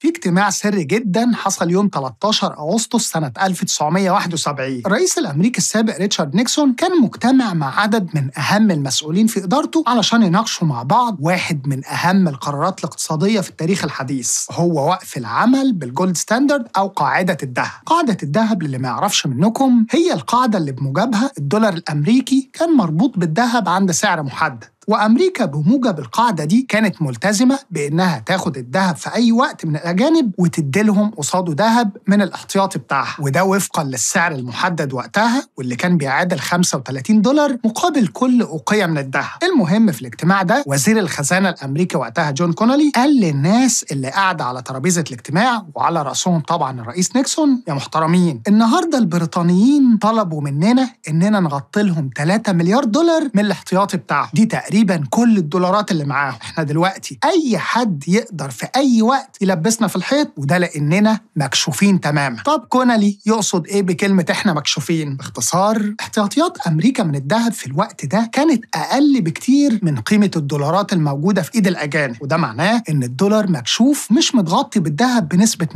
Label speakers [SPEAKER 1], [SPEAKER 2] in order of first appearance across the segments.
[SPEAKER 1] في اجتماع سري جدا حصل يوم 13 اغسطس سنه 1971 الرئيس الامريكي السابق ريتشارد نيكسون كان مجتمع مع عدد من اهم المسؤولين في ادارته علشان يناقشوا مع بعض واحد من اهم القرارات الاقتصاديه في التاريخ الحديث هو وقف العمل بالجولد ستاندرد او قاعده الذهب قاعده الذهب للي ما يعرفش منكم هي القاعده اللي بموجبها الدولار الامريكي كان مربوط بالذهب عند سعر محدد وامريكا بموجب القاعده دي كانت ملتزمه بانها تاخد الذهب في اي وقت من الاجانب وتديلهم قصاده ذهب من الاحتياطي بتاعها وده وفقا للسعر المحدد وقتها واللي كان بيعادل 35 دولار مقابل كل أوقية من الذهب المهم في الاجتماع ده وزير الخزانة الأمريكي وقتها جون كونولي قال للناس اللي قاعدة على ترابيزة الاجتماع وعلى رأسهم طبعا الرئيس نيكسون يا محترمين النهاردة البريطانيين طلبوا مننا إننا نغطي لهم 3 مليار دولار من الاحتياطي بتاعهم دي تقريبا تقريبا كل الدولارات اللي معاهم احنا دلوقتي اي حد يقدر في اي وقت يلبسنا في الحيط وده لاننا مكشوفين تماما طب كونالي يقصد ايه بكلمه احنا مكشوفين باختصار احتياطيات امريكا من الذهب في الوقت ده كانت اقل بكتير من قيمه الدولارات الموجوده في ايد الاجانب وده معناه ان الدولار مكشوف مش متغطي بالذهب بنسبه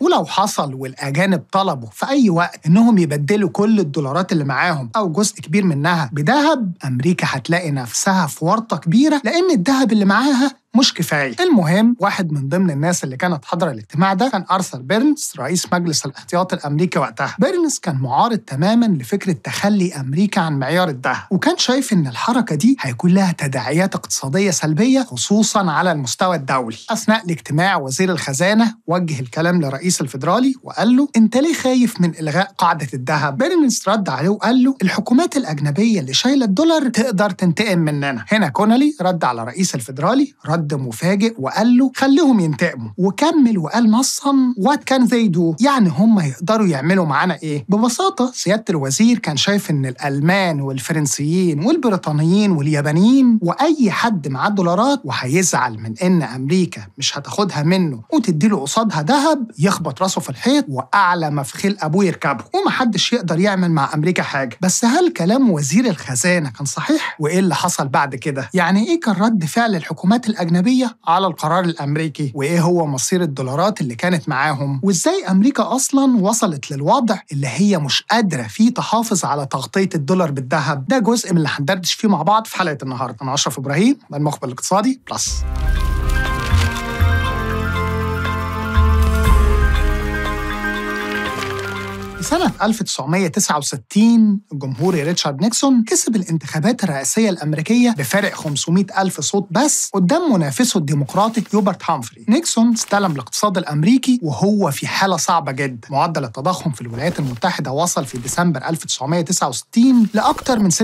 [SPEAKER 1] 100% ولو حصل والاجانب طلبوا في اي وقت انهم يبدلوا كل الدولارات اللي معاهم او جزء كبير منها بذهب امريكا هتلاقي نفسها في ورطه كبيره لان الذهب اللي معاها مش كفايه المهم واحد من ضمن الناس اللي كانت حاضره الاجتماع ده كان ارثر بيرنز رئيس مجلس الاحتياط الامريكي وقتها بيرنز كان معارض تماما لفكره تخلي امريكا عن معيار الذهب وكان شايف ان الحركه دي هيكون لها تداعيات اقتصاديه سلبيه خصوصا على المستوى الدولي اثناء الاجتماع وزير الخزانه وجه الكلام لرئيس الفدرالي وقال له انت ليه خايف من الغاء قاعده الذهب بيرنز رد عليه وقال له الحكومات الاجنبيه اللي شايله الدولار تقدر تنتقم مننا هنا كونالي رد على رئيس الفدرالي رد رد مفاجئ وقال له خليهم ينتقموا وكمل وقال نصا وات كان زي دو يعني هم يقدروا يعملوا معانا ايه ببساطه سياده الوزير كان شايف ان الالمان والفرنسيين والبريطانيين واليابانيين واي حد معاه دولارات وهيزعل من ان امريكا مش هتاخدها منه وتدي له قصادها ذهب يخبط راسه في الحيط واعلى ما في خيل ابوه يركبه ومحدش يقدر يعمل مع امريكا حاجه بس هل كلام وزير الخزانه كان صحيح وايه اللي حصل بعد كده يعني ايه كان رد فعل الحكومات الاجنبيه الأجنبية على القرار الأمريكي وإيه هو مصير الدولارات اللي كانت معاهم وإزاي أمريكا أصلا وصلت للوضع اللي هي مش قادرة فيه تحافظ على تغطية الدولار بالذهب ده جزء من اللي هندردش فيه مع بعض في حلقة النهاردة أنا أشرف إبراهيم من المخبر الاقتصادي بلس في سنة 1969 الجمهوري ريتشارد نيكسون كسب الانتخابات الرئاسية الأمريكية بفارق 500 ألف صوت بس قدام منافسه الديمقراطي يوبرت هامفري نيكسون استلم الاقتصاد الأمريكي وهو في حالة صعبة جدا معدل التضخم في الولايات المتحدة وصل في ديسمبر 1969 لأكثر من 6%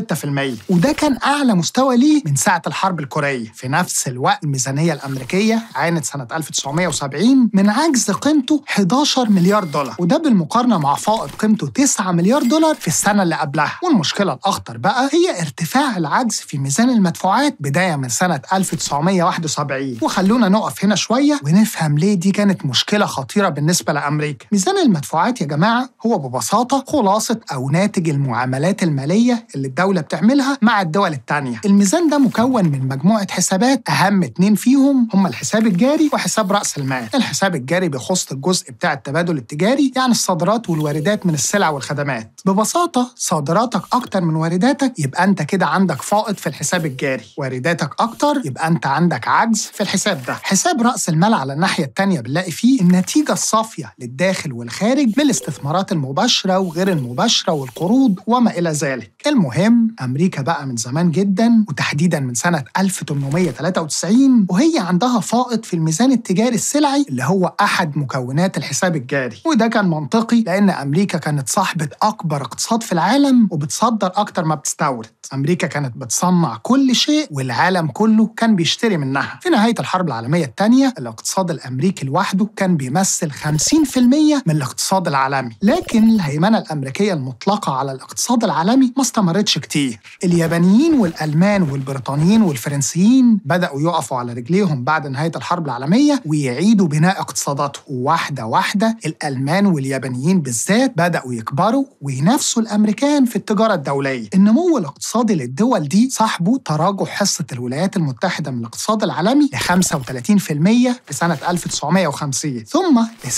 [SPEAKER 1] وده كان أعلى مستوى ليه من ساعة الحرب الكورية في نفس الوقت الميزانية الأمريكية عانت سنة 1970 من عجز قيمته 11 مليار دولار وده بالمقارنة مع فائض بقيمته 9 مليار دولار في السنة اللي قبلها والمشكلة الأخطر بقى هي ارتفاع العجز في ميزان المدفوعات بداية من سنة 1971 وخلونا نقف هنا شوية ونفهم ليه دي كانت مشكلة خطيرة بالنسبة لأمريكا ميزان المدفوعات يا جماعة هو ببساطة خلاصة أو ناتج المعاملات المالية اللي الدولة بتعملها مع الدول الثانيه. الميزان ده مكون من مجموعة حسابات أهم اتنين فيهم هم الحساب الجاري وحساب رأس المال الحساب الجاري بيخص الجزء بتاع التبادل التجاري يعني الصادرات والواردات واردات من السلع والخدمات ببساطة صادراتك أكتر من وارداتك يبقى أنت كده عندك فائض في الحساب الجاري وارداتك أكتر يبقى أنت عندك عجز في الحساب ده حساب رأس المال على الناحية التانية بنلاقي فيه النتيجة الصافية للداخل والخارج من الاستثمارات المباشرة وغير المباشرة والقروض وما إلى ذلك المهم أمريكا بقى من زمان جدا وتحديدا من سنة 1893 وهي عندها فائض في الميزان التجاري السلعي اللي هو أحد مكونات الحساب الجاري وده كان منطقي لأن أمريكا أمريكا كانت صاحبة أكبر اقتصاد في العالم وبتصدر أكتر ما بتستورد أمريكا كانت بتصنع كل شيء والعالم كله كان بيشتري منها في نهاية الحرب العالمية الثانية الاقتصاد الأمريكي لوحده كان بيمثل 50% من الاقتصاد العالمي لكن الهيمنة الأمريكية المطلقة على الاقتصاد العالمي ما استمرتش كتير اليابانيين والألمان والبريطانيين والفرنسيين بدأوا يقفوا على رجليهم بعد نهاية الحرب العالمية ويعيدوا بناء اقتصاداتهم واحدة واحدة الألمان واليابانيين بالذات بدأوا يكبروا وينافسوا الأمريكان في التجارة الدولية النمو الاقتصادي الاقتصادي للدول دي صاحبه تراجع حصة الولايات المتحدة من الاقتصاد العالمي ل 35% في سنة 1950 ثم ل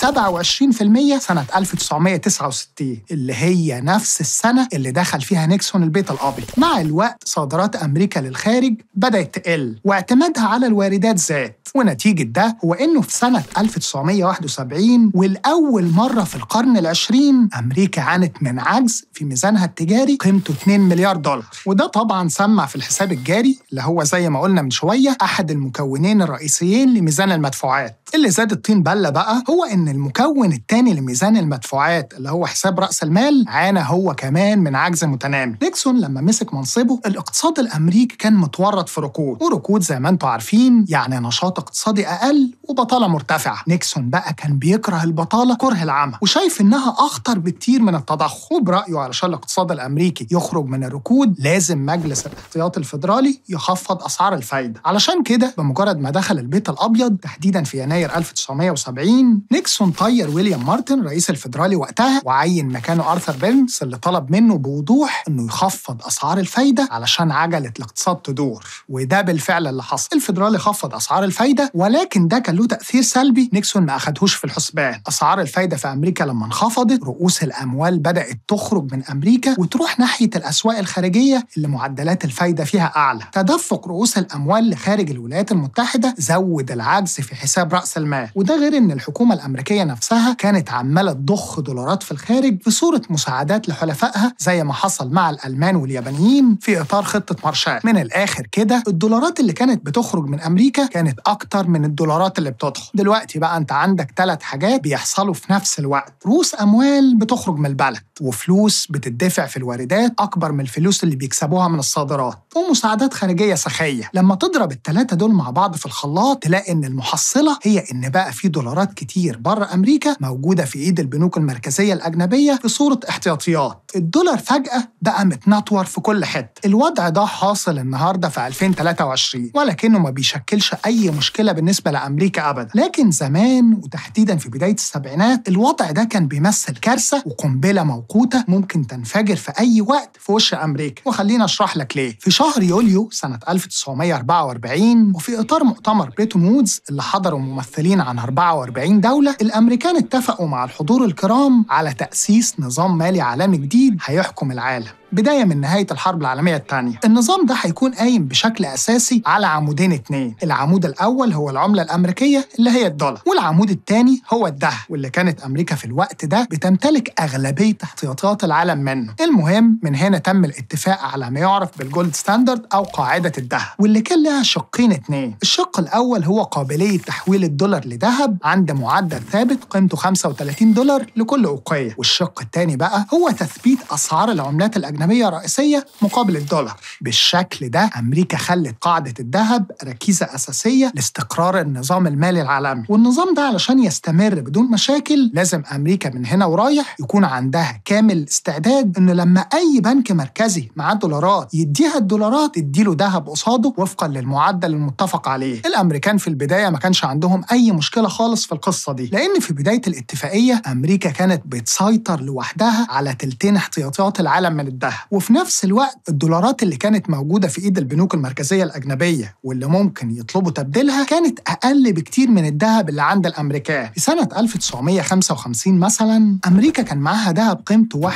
[SPEAKER 1] 27% سنة 1969 اللي هي نفس السنة اللي دخل فيها نيكسون البيت الأبيض مع الوقت صادرات أمريكا للخارج بدأت تقل واعتمادها على الواردات زاد ونتيجة ده هو إنه في سنة 1971 والأول مرة في القرن العشرين أمريكا عانت من عجز في ميزانها التجاري قيمته 2 مليار دولار وده طبعا سمع في الحساب الجاري اللي هو زي ما قلنا من شوية أحد المكونين الرئيسيين لميزان المدفوعات اللي زاد الطين بله بقى هو ان المكون الثاني لميزان المدفوعات اللي هو حساب راس المال عانى هو كمان من عجز متنامي نيكسون لما مسك منصبه الاقتصاد الامريكي كان متورط في ركود وركود زي ما انتم عارفين يعني نشاط اقتصادي اقل وبطاله مرتفعه نيكسون بقى كان بيكره البطاله كره العمى وشايف انها اخطر بكتير من التضخم وبرايه علشان الاقتصاد الامريكي يخرج من الركود لازم مجلس الاحتياط الفيدرالي يخفض اسعار الفايده علشان كده بمجرد ما دخل البيت الابيض تحديدا في يناير يناير 1970 نيكسون طير ويليام مارتن رئيس الفدرالي وقتها وعين مكانه أرثر بيرنز اللي طلب منه بوضوح إنه يخفض أسعار الفايدة علشان عجلة الاقتصاد تدور وده بالفعل اللي حصل الفدرالي خفض أسعار الفايدة ولكن ده كان له تأثير سلبي نيكسون ما أخدهوش في الحسبان أسعار الفايدة في أمريكا لما انخفضت رؤوس الأموال بدأت تخرج من أمريكا وتروح ناحية الأسواق الخارجية اللي معدلات الفايدة فيها أعلى تدفق رؤوس الأموال لخارج الولايات المتحدة زود العجز في حساب رأس رأس المال وده غير إن الحكومة الأمريكية نفسها كانت عمالة تضخ دولارات في الخارج في صورة مساعدات لحلفائها زي ما حصل مع الألمان واليابانيين في إطار خطة مارشال من الآخر كده الدولارات اللي كانت بتخرج من أمريكا كانت أكتر من الدولارات اللي بتدخل دلوقتي بقى أنت عندك ثلاث حاجات بيحصلوا في نفس الوقت رؤوس أموال بتخرج من البلد وفلوس بتدفع في الواردات أكبر من الفلوس اللي بيكسبوها من الصادرات ومساعدات خارجية سخية لما تضرب الثلاثة دول مع بعض في الخلاط تلاقي إن المحصلة هي ان بقى في دولارات كتير بره امريكا موجوده في ايد البنوك المركزيه الاجنبيه في صوره احتياطيات الدولار فجاه بقى متنطور في كل حته الوضع ده حاصل النهارده في 2023 ولكنه ما بيشكلش اي مشكله بالنسبه لامريكا ابدا لكن زمان وتحديدا في بدايه السبعينات الوضع ده كان بيمثل كارثه وقنبله موقوته ممكن تنفجر في اي وقت في وش امريكا وخلينا اشرح لك ليه في شهر يوليو سنه 1944 وفي اطار مؤتمر بريتون وودز اللي حضره ممثل ممثلين عن 44 دولة الأمريكان اتفقوا مع الحضور الكرام على تأسيس نظام مالي عالمي جديد هيحكم العالم بداية من نهاية الحرب العالمية الثانية النظام ده هيكون قايم بشكل أساسي على عمودين اتنين العمود الأول هو العملة الأمريكية اللي هي الدولار والعمود الثاني هو الذهب واللي كانت أمريكا في الوقت ده بتمتلك أغلبية احتياطيات العالم منه المهم من هنا تم الاتفاق على ما يعرف بالجولد ستاندرد أو قاعدة الذهب واللي كان لها شقين اتنين الشق الأول هو قابلية تحويل الدولار لذهب عند معدل ثابت قيمته 35 دولار لكل أوقية والشق الثاني بقى هو تثبيت أسعار العملات الأجنبية أجنبية رئيسية مقابل الدولار بالشكل ده أمريكا خلت قاعدة الذهب ركيزة أساسية لاستقرار النظام المالي العالمي والنظام ده علشان يستمر بدون مشاكل لازم أمريكا من هنا ورايح يكون عندها كامل استعداد إن لما أي بنك مركزي معاه دولارات يديها الدولارات تديله ذهب قصاده وفقا للمعدل المتفق عليه الأمريكان في البداية ما كانش عندهم أي مشكلة خالص في القصة دي لأن في بداية الاتفاقية أمريكا كانت بتسيطر لوحدها على تلتين احتياطيات العالم من الذهب سهم وفي نفس الوقت الدولارات اللي كانت موجودة في إيد البنوك المركزية الأجنبية واللي ممكن يطلبوا تبديلها كانت أقل بكتير من الذهب اللي عند الأمريكان في سنة 1955 مثلا أمريكا كان معاها ذهب قيمته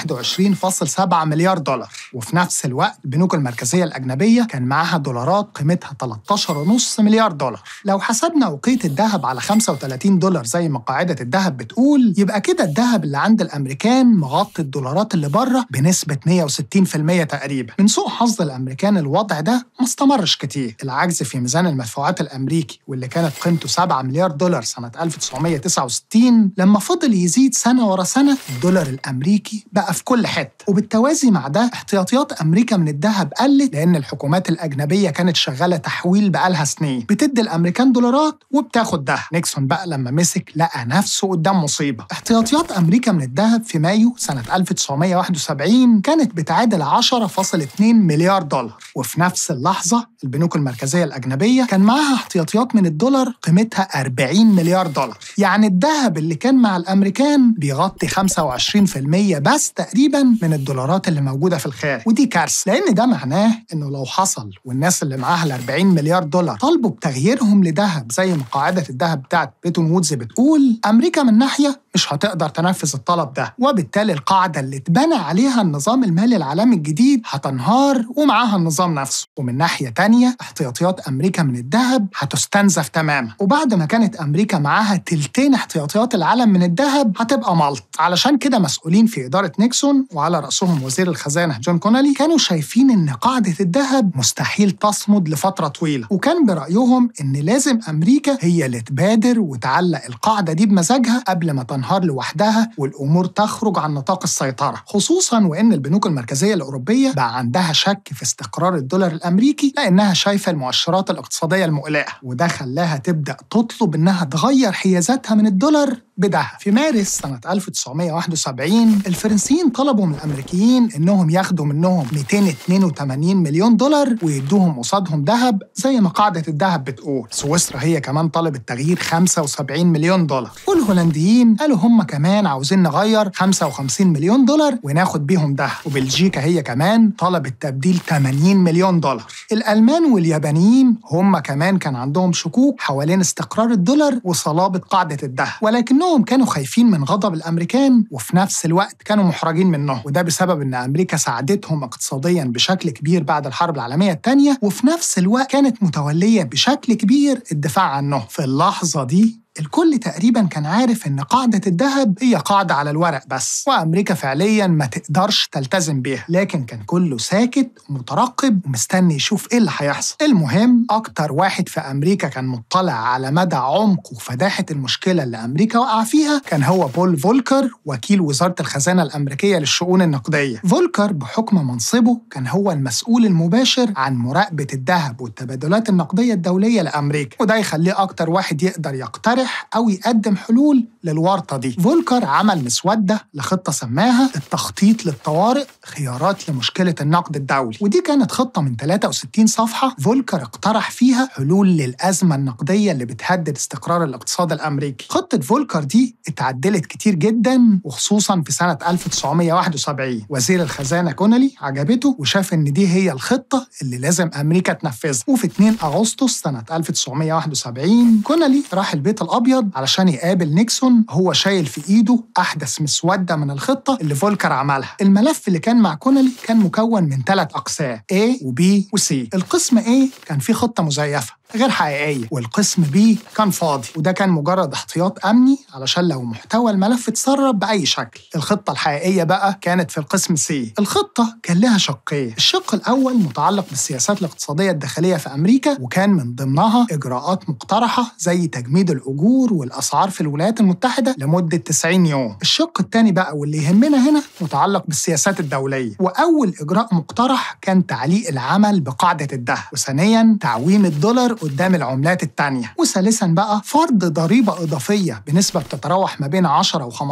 [SPEAKER 1] 21.7 مليار دولار وفي نفس الوقت البنوك المركزية الأجنبية كان معاها دولارات قيمتها 13.5 مليار دولار لو حسبنا وقيت الذهب على 35 دولار زي ما قاعدة الذهب بتقول يبقى كده الذهب اللي عند الأمريكان مغطي الدولارات اللي بره بنسبة 160 60% تقريبا من سوء حظ الامريكان الوضع ده ما استمرش كتير العجز في ميزان المدفوعات الامريكي واللي كانت قيمته 7 مليار دولار سنه 1969 لما فضل يزيد سنه ورا سنه الدولار الامريكي بقى في كل حته وبالتوازي مع ده احتياطيات امريكا من الذهب قلت لان الحكومات الاجنبيه كانت شغاله تحويل بقالها سنين بتدي الامريكان دولارات وبتاخد ده نيكسون بقى لما مسك لقى نفسه قدام مصيبه احتياطيات امريكا من الذهب في مايو سنه 1971 كانت بتاع تعادل 10.2 مليار دولار وفي نفس اللحظة البنوك المركزية الأجنبية كان معاها احتياطيات من الدولار قيمتها 40 مليار دولار يعني الذهب اللي كان مع الأمريكان بيغطي 25% بس تقريبا من الدولارات اللي موجودة في الخارج ودي كارثة لأن ده معناه إنه لو حصل والناس اللي معاها ال 40 مليار دولار طالبوا بتغييرهم لذهب زي ما قاعدة الذهب بتاعت بيتون وودز بتقول أمريكا من ناحية مش هتقدر تنفذ الطلب ده وبالتالي القاعدة اللي اتبنى عليها النظام المالي العالمي الجديد هتنهار ومعاها النظام نفسه ومن ناحية تانية احتياطيات أمريكا من الذهب هتستنزف تماما وبعد ما كانت أمريكا معاها تلتين احتياطيات العالم من الذهب هتبقى ملط علشان كده مسؤولين في إدارة نيكسون وعلى رأسهم وزير الخزانة جون كونالي كانوا شايفين إن قاعدة الذهب مستحيل تصمد لفترة طويلة وكان برأيهم إن لازم أمريكا هي اللي تبادر وتعلق القاعدة دي بمزاجها قبل ما تنهار تنهار لوحدها والامور تخرج عن نطاق السيطره خصوصا وان البنوك المركزيه الاوروبيه بقى عندها شك في استقرار الدولار الامريكي لانها شايفه المؤشرات الاقتصاديه المقلقه وده خلاها تبدا تطلب انها تغير حيازاتها من الدولار بدعها في مارس سنة 1971 الفرنسيين طلبوا من الأمريكيين إنهم ياخدوا منهم 282 مليون دولار ويدوهم قصادهم ذهب زي ما قاعدة الذهب بتقول سويسرا هي كمان طلبت تغيير 75 مليون دولار والهولنديين قالوا هم كمان عاوزين نغير 55 مليون دولار وناخد بيهم ذهب وبلجيكا هي كمان طلبت تبديل 80 مليون دولار الألمان واليابانيين هم كمان كان عندهم شكوك حوالين استقرار الدولار وصلابة قاعدة الذهب ولكن لأنهم كانوا خايفين من غضب الأمريكان وفي نفس الوقت كانوا محرجين منه وده بسبب إن أمريكا ساعدتهم اقتصاديا بشكل كبير بعد الحرب العالمية الثانية وفي نفس الوقت كانت متولية بشكل كبير الدفاع عنه في اللحظة دي الكل تقريبا كان عارف ان قاعده الذهب هي قاعده على الورق بس وامريكا فعليا ما تقدرش تلتزم بيها لكن كان كله ساكت ومترقب ومستني يشوف ايه اللي هيحصل المهم اكتر واحد في امريكا كان مطلع على مدى عمق وفداحه المشكله اللي امريكا وقع فيها كان هو بول فولكر وكيل وزاره الخزانه الامريكيه للشؤون النقديه فولكر بحكم منصبه كان هو المسؤول المباشر عن مراقبه الذهب والتبادلات النقديه الدوليه لامريكا وده يخليه اكتر واحد يقدر يقترح يصلح أو يقدم حلول للورطة دي فولكر عمل مسودة لخطة سماها التخطيط للطوارئ خيارات لمشكلة النقد الدولي ودي كانت خطة من 63 صفحة فولكر اقترح فيها حلول للأزمة النقدية اللي بتهدد استقرار الاقتصاد الأمريكي خطة فولكر دي اتعدلت كتير جدا وخصوصا في سنة 1971 وزير الخزانة كونلي عجبته وشاف إن دي هي الخطة اللي لازم أمريكا تنفذها وفي 2 أغسطس سنة 1971 كونلي راح البيت الأبيض الابيض علشان يقابل نيكسون هو شايل في ايده احدث مسوده من الخطه اللي فولكر عملها الملف اللي كان مع كونلي كان مكون من ثلاث اقسام A وB وC القسم A كان فيه خطه مزيفه غير حقيقيه والقسم بي كان فاضي وده كان مجرد احتياط امني علشان لو محتوى الملف اتسرب باي شكل الخطه الحقيقيه بقى كانت في القسم سي الخطه كان لها شقين الشق الاول متعلق بالسياسات الاقتصاديه الداخليه في امريكا وكان من ضمنها اجراءات مقترحه زي تجميد الاجور والاسعار في الولايات المتحده لمده 90 يوم الشق الثاني بقى واللي يهمنا هنا متعلق بالسياسات الدوليه واول اجراء مقترح كان تعليق العمل بقاعده الدهب وثانيا تعويم الدولار قدام العملات التانية وثالثا بقى فرض ضريبة إضافية بنسبة بتتراوح ما بين 10 و 15%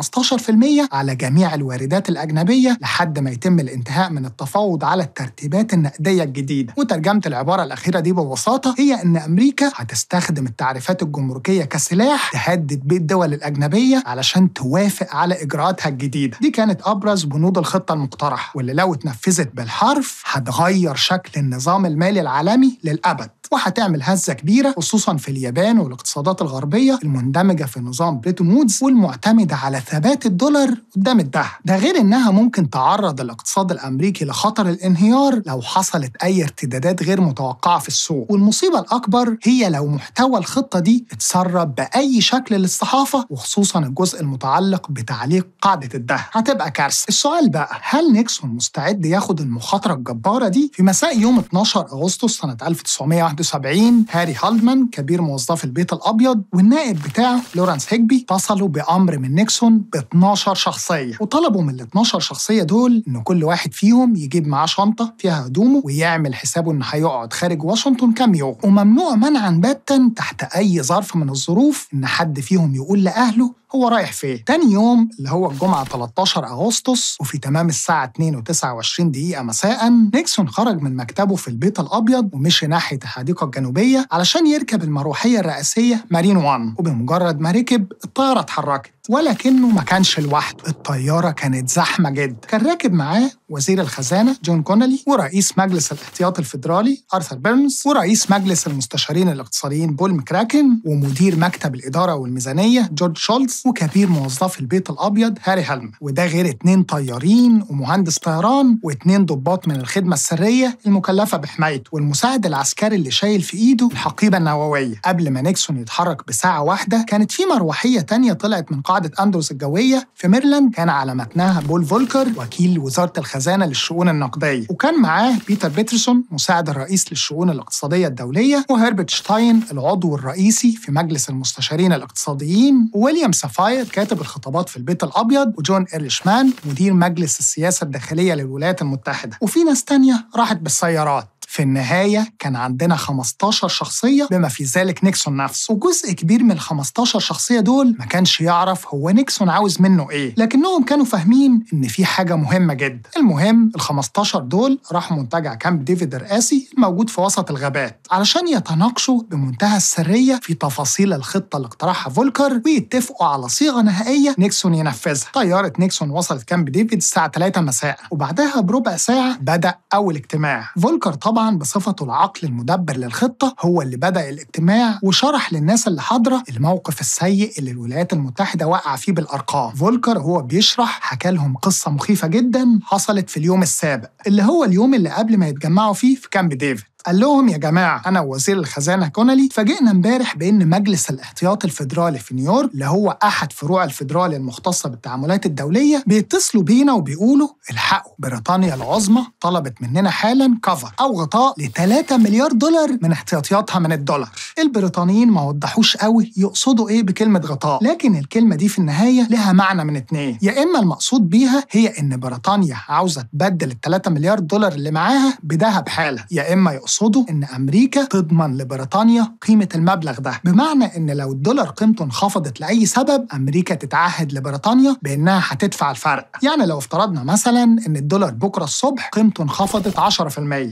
[SPEAKER 1] على جميع الواردات الأجنبية لحد ما يتم الانتهاء من التفاوض على الترتيبات النقدية الجديدة وترجمة العبارة الأخيرة دي ببساطة هي إن أمريكا هتستخدم التعريفات الجمركية كسلاح تهدد بيه الدول الأجنبية علشان توافق على إجراءاتها الجديدة دي كانت أبرز بنود الخطة المقترحة واللي لو اتنفذت بالحرف هتغير شكل النظام المالي العالمي للأبد وهتعمل هزة كبيرة خصوصا في اليابان والاقتصادات الغربية المندمجة في نظام بريتون وودز والمعتمدة على ثبات الدولار قدام الدهب ده غير إنها ممكن تعرض الاقتصاد الأمريكي لخطر الانهيار لو حصلت أي ارتدادات غير متوقعة في السوق والمصيبة الأكبر هي لو محتوى الخطة دي اتسرب بأي شكل للصحافة وخصوصا الجزء المتعلق بتعليق قاعدة الدهب هتبقى كارثة السؤال بقى هل نيكسون مستعد ياخد المخاطرة الجبارة دي في مساء يوم 12 أغسطس سنة 1991 71 هاري هالدمان كبير موظف البيت الابيض والنائب بتاعه لورانس هيجبي اتصلوا بامر من نيكسون ب 12 شخصيه وطلبوا من ال 12 شخصيه دول ان كل واحد فيهم يجيب معاه شنطه فيها هدومه ويعمل حسابه ان هيقعد خارج واشنطن كام يوم وممنوع منعا باتا تحت اي ظرف من الظروف ان حد فيهم يقول لاهله هو رايح فين تاني يوم اللي هو الجمعة 13 أغسطس وفي تمام الساعة 2 و29 دقيقة مساء نيكسون خرج من مكتبه في البيت الأبيض ومشي ناحية الحديقة الجنوبية علشان يركب المروحية الرئاسية مارين 1 وبمجرد ما ركب الطيارة اتحركت ولكنه ما كانش لوحده الطيارة كانت زحمة جدا كان راكب معاه وزير الخزانة جون كونالي ورئيس مجلس الاحتياط الفدرالي أرثر بيرنز ورئيس مجلس المستشارين الاقتصاديين بول مكراكن ومدير مكتب الإدارة والميزانية جورج شولتز وكبير موظفي البيت الأبيض هاري هلم وده غير اتنين طيارين ومهندس طيران واتنين ضباط من الخدمة السرية المكلفة بحمايته والمساعد العسكري اللي شايل في إيده الحقيبة النووية قبل ما نيكسون يتحرك بساعة واحدة كانت في مروحية تانية طلعت من قاعدة أندروس الجوية في ميرلاند كان على متنها بول فولكر وكيل وزارة الخزانة للشؤون النقدية وكان معاه بيتر بيترسون مساعد الرئيس للشؤون الاقتصادية الدولية وهربرت شتاين العضو الرئيسي في مجلس المستشارين الاقتصاديين وويليام سافاير كاتب الخطابات في البيت الأبيض وجون إيرلشمان مدير مجلس السياسة الداخلية للولايات المتحدة وفي ناس تانية راحت بالسيارات في النهاية كان عندنا 15 شخصية بما في ذلك نيكسون نفسه وجزء كبير من ال 15 شخصية دول ما كانش يعرف هو نيكسون عاوز منه إيه لكنهم كانوا فاهمين إن في حاجة مهمة جدا المهم ال 15 دول راحوا منتجع كامب ديفيد الرئاسي الموجود في وسط الغابات علشان يتناقشوا بمنتهى السرية في تفاصيل الخطة اللي اقترحها فولكر ويتفقوا على صيغة نهائية نيكسون ينفذها طيارة نيكسون وصلت كامب ديفيد الساعة 3 مساء وبعدها بربع ساعة بدأ أول اجتماع فولكر طبعا طبعا بصفته العقل المدبر للخطة هو اللي بدأ الاجتماع وشرح للناس اللي حاضرة الموقف السيء اللي الولايات المتحدة وقع فيه بالأرقام فولكر هو بيشرح حكى لهم قصة مخيفة جدا حصلت في اليوم السابق اللي هو اليوم اللي قبل ما يتجمعوا فيه في كامب ديفيد قال لهم يا جماعه انا ووزير الخزانه كونالي فاجئنا امبارح بان مجلس الاحتياط الفدرالي في نيويورك اللي هو احد فروع الفدرالي المختصه بالتعاملات الدوليه بيتصلوا بينا وبيقولوا الحقوا بريطانيا العظمى طلبت مننا حالا كفر او غطاء ل 3 مليار دولار من احتياطياتها من الدولار البريطانيين ما وضحوش قوي يقصدوا ايه بكلمه غطاء لكن الكلمه دي في النهايه لها معنى من اتنين يا اما المقصود بيها هي ان بريطانيا عاوزه تبدل ال 3 مليار دولار اللي معاها بدهب حالا يا اما يقصد يقصده إن أمريكا تضمن لبريطانيا قيمة المبلغ ده بمعنى إن لو الدولار قيمته انخفضت لأي سبب أمريكا تتعهد لبريطانيا بإنها هتدفع الفرق يعني لو افترضنا مثلا إن الدولار بكرة الصبح قيمته انخفضت 10%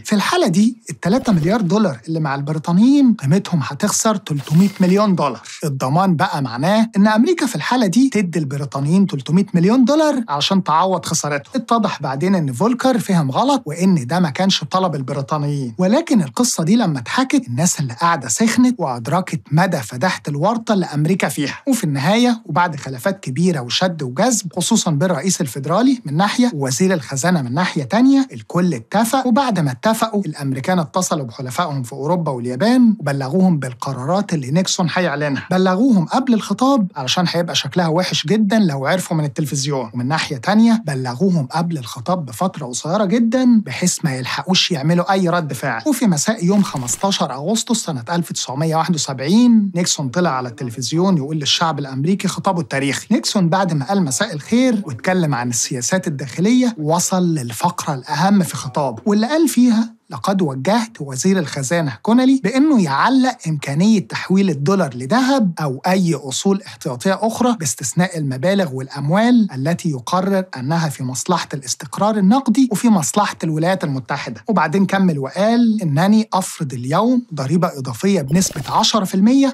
[SPEAKER 1] في الحالة دي ال 3 مليار دولار اللي مع البريطانيين قيمتهم هتخسر 300 مليون دولار الضمان بقى معناه إن أمريكا في الحالة دي تدي البريطانيين 300 مليون دولار عشان تعوض خسارتهم اتضح بعدين إن فولكر فهم غلط وإن ده ما كانش طلب البريطانيين ولكن لكن القصة دي لما اتحكت الناس اللي قاعدة سخنت وأدركت مدى فداحة الورطة اللي أمريكا فيها وفي النهاية وبعد خلافات كبيرة وشد وجذب خصوصا بين الرئيس الفيدرالي من ناحية ووزير الخزانة من ناحية تانية الكل اتفق وبعد ما اتفقوا الأمريكان اتصلوا بحلفائهم في أوروبا واليابان وبلغوهم بالقرارات اللي نيكسون هيعلنها بلغوهم قبل الخطاب علشان هيبقى شكلها وحش جدا لو عرفوا من التلفزيون ومن ناحية تانية بلغوهم قبل الخطاب بفترة قصيرة جدا بحيث ما يلحقوش يعملوا أي رد فعل وفي وفي مساء يوم 15 أغسطس سنة 1971 نيكسون طلع على التلفزيون يقول للشعب الأمريكي خطابه التاريخي نيكسون بعد ما قال مساء الخير واتكلم عن السياسات الداخلية وصل للفقرة الأهم في خطابه واللي قال فيها لقد وجهت وزير الخزانة كونالي بأنه يعلق إمكانية تحويل الدولار لذهب أو أي أصول احتياطية أخرى باستثناء المبالغ والأموال التي يقرر أنها في مصلحة الاستقرار النقدي وفي مصلحة الولايات المتحدة وبعدين كمل وقال إنني أفرض اليوم ضريبة إضافية بنسبة 10%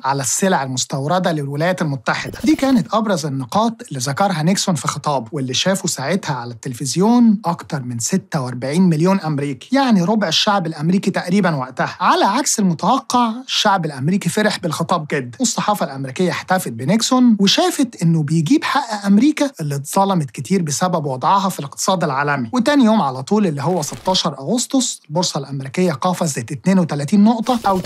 [SPEAKER 1] على السلع المستوردة للولايات المتحدة دي كانت أبرز النقاط اللي ذكرها نيكسون في خطابه واللي شافه ساعتها على التلفزيون أكتر من 46 مليون أمريكي يعني ربع الشعب الامريكي تقريبا وقتها على عكس المتوقع الشعب الامريكي فرح بالخطاب جدا والصحافه الامريكيه احتفت بنيكسون وشافت انه بيجيب حق امريكا اللي اتظلمت كتير بسبب وضعها في الاقتصاد العالمي وتاني يوم على طول اللي هو 16 اغسطس البورصه الامريكيه قفزت 32 نقطه او 3%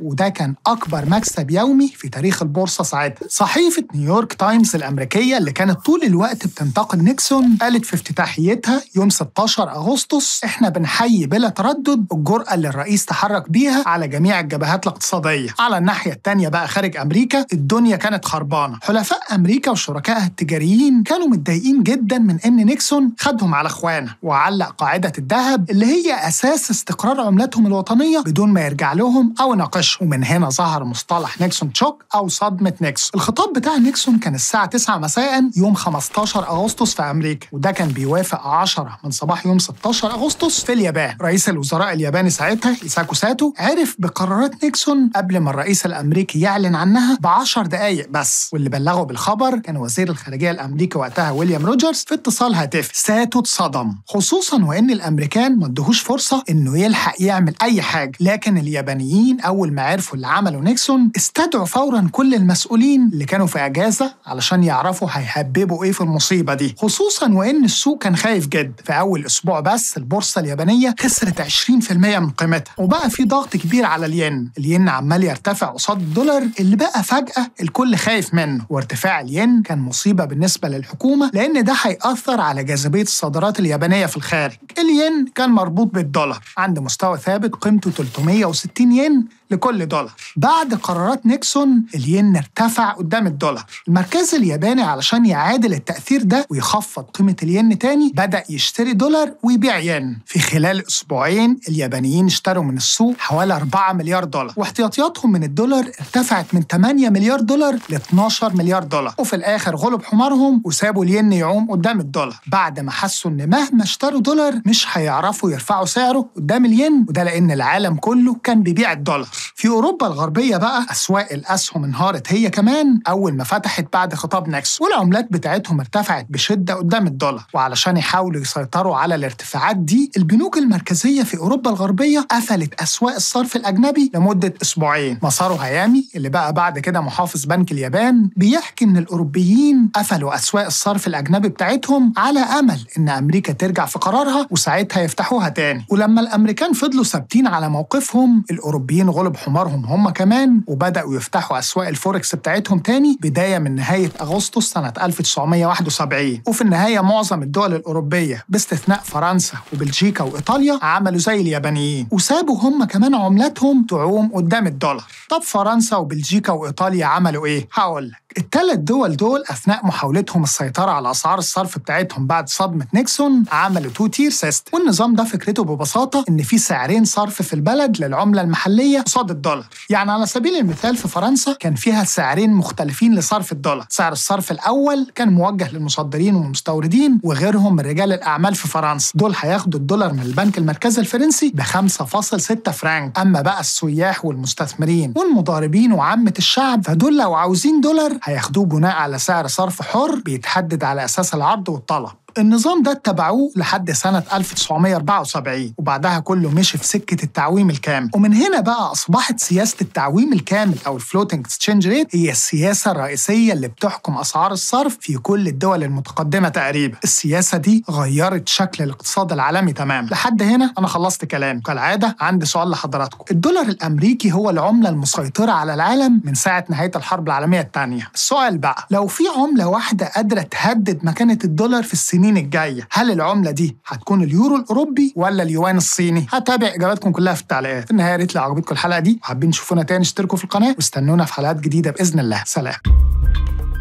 [SPEAKER 1] وده كان اكبر مكسب يومي في تاريخ البورصه ساعتها صحيفه نيويورك تايمز الامريكيه اللي كانت طول الوقت بتنتقد نيكسون قالت في افتتاحيتها يوم 16 اغسطس احنا بنحيي بلا ترامب تردد الجرأة اللي الرئيس تحرك بيها على جميع الجبهات الاقتصادية على الناحية التانية بقى خارج أمريكا الدنيا كانت خربانة حلفاء أمريكا وشركائها التجاريين كانوا متضايقين جدا من إن نيكسون خدهم على إخوانه وعلق قاعدة الذهب اللي هي أساس استقرار عملتهم الوطنية بدون ما يرجع لهم أو يناقشهم ومن هنا ظهر مصطلح نيكسون تشوك أو صدمة نيكسون الخطاب بتاع نيكسون كان الساعة 9 مساء يوم 15 أغسطس في أمريكا وده كان بيوافق 10 من صباح يوم 16 أغسطس في اليابان رئيس الوزراء الياباني ساعتها إيساكو ساتو عرف بقرارات نيكسون قبل ما الرئيس الأمريكي يعلن عنها ب 10 دقايق بس واللي بلغه بالخبر كان وزير الخارجية الأمريكي وقتها ويليام روجرز في اتصال هاتفي ساتو اتصدم خصوصا وإن الأمريكان ما ادهوش فرصة إنه يلحق يعمل أي حاجة لكن اليابانيين أول ما عرفوا اللي عمله نيكسون استدعوا فورا كل المسؤولين اللي كانوا في أجازة علشان يعرفوا هيحببوا إيه في المصيبة دي خصوصا وإن السوق كان خايف جد في أول أسبوع بس البورصة اليابانية خسرت كانت 20% من قيمتها وبقى في ضغط كبير على الين الين عمال يرتفع قصاد الدولار اللي بقى فجأة الكل خايف منه وارتفاع الين كان مصيبة بالنسبة للحكومة لأن ده هيأثر على جاذبية الصادرات اليابانية في الخارج الين كان مربوط بالدولار عند مستوى ثابت قيمته 360 ين لكل دولار بعد قرارات نيكسون الين ارتفع قدام الدولار المركز الياباني علشان يعادل التأثير ده ويخفض قيمة الين تاني بدأ يشتري دولار ويبيع ين في خلال أسبوعين اليابانيين اشتروا من السوق حوالي 4 مليار دولار واحتياطياتهم من الدولار ارتفعت من 8 مليار دولار ل 12 مليار دولار وفي الآخر غلب حمارهم وسابوا الين يعوم قدام الدولار بعد ما حسوا إن مهما اشتروا دولار مش مش هيعرفوا يرفعوا سعره قدام الين وده لأن العالم كله كان بيبيع الدولار في أوروبا الغربية بقى أسواق الأسهم انهارت هي كمان أول ما فتحت بعد خطاب نكس والعملات بتاعتهم ارتفعت بشدة قدام الدولار وعلشان يحاولوا يسيطروا على الارتفاعات دي البنوك المركزية في أوروبا الغربية قفلت أسواق الصرف الأجنبي لمدة أسبوعين مساره هيامي اللي بقى بعد كده محافظ بنك اليابان بيحكي إن الأوروبيين قفلوا أسواق الصرف الأجنبي بتاعتهم على أمل إن أمريكا ترجع في قرارها ساعتها يفتحوها تاني ولما الامريكان فضلوا ثابتين على موقفهم الاوروبيين غلب حمارهم هم كمان وبداوا يفتحوا اسواق الفوركس بتاعتهم تاني بدايه من نهايه اغسطس سنه 1971 وفي النهايه معظم الدول الاوروبيه باستثناء فرنسا وبلجيكا وايطاليا عملوا زي اليابانيين وسابوا هم كمان عملاتهم تعوم قدام الدولار طب فرنسا وبلجيكا وايطاليا عملوا ايه هقول لك الثلاث دول دول أثناء محاولتهم السيطرة على أسعار الصرف بتاعتهم بعد صدمة نيكسون عملوا تو تير سيستم والنظام ده فكرته ببساطة إن في سعرين صرف في البلد للعملة المحلية قصاد الدولار يعني على سبيل المثال في فرنسا كان فيها سعرين مختلفين لصرف الدولار سعر الصرف الأول كان موجه للمصدرين والمستوردين وغيرهم من رجال الأعمال في فرنسا دول هياخدوا الدولار من البنك المركزي الفرنسي ب 5.6 فرانك أما بقى السياح والمستثمرين والمضاربين وعامة الشعب فدول لو عاوزين دولار هياخدوه بناء على سعر صرف حر بيتحدد على اساس العرض والطلب النظام ده اتبعوه لحد سنة 1974 وبعدها كله مشي في سكة التعويم الكامل ومن هنا بقى أصبحت سياسة التعويم الكامل أو الفلوتنج اكستشينج ريت هي السياسة الرئيسية اللي بتحكم أسعار الصرف في كل الدول المتقدمة تقريبا السياسة دي غيرت شكل الاقتصاد العالمي تماما لحد هنا أنا خلصت كلام كالعادة عندي سؤال لحضراتكم الدولار الأمريكي هو العملة المسيطرة على العالم من ساعة نهاية الحرب العالمية الثانية السؤال بقى لو في عملة واحدة قادرة تهدد مكانة الدولار في السنين السنين الجايه هل العمله دي هتكون اليورو الاوروبي ولا اليوان الصيني هتابع اجاباتكم كلها في التعليقات في النهايه يا ريت لو عجبتكم الحلقه دي وحابين تشوفونا تاني اشتركوا في القناه واستنونا في حلقات جديده باذن الله سلام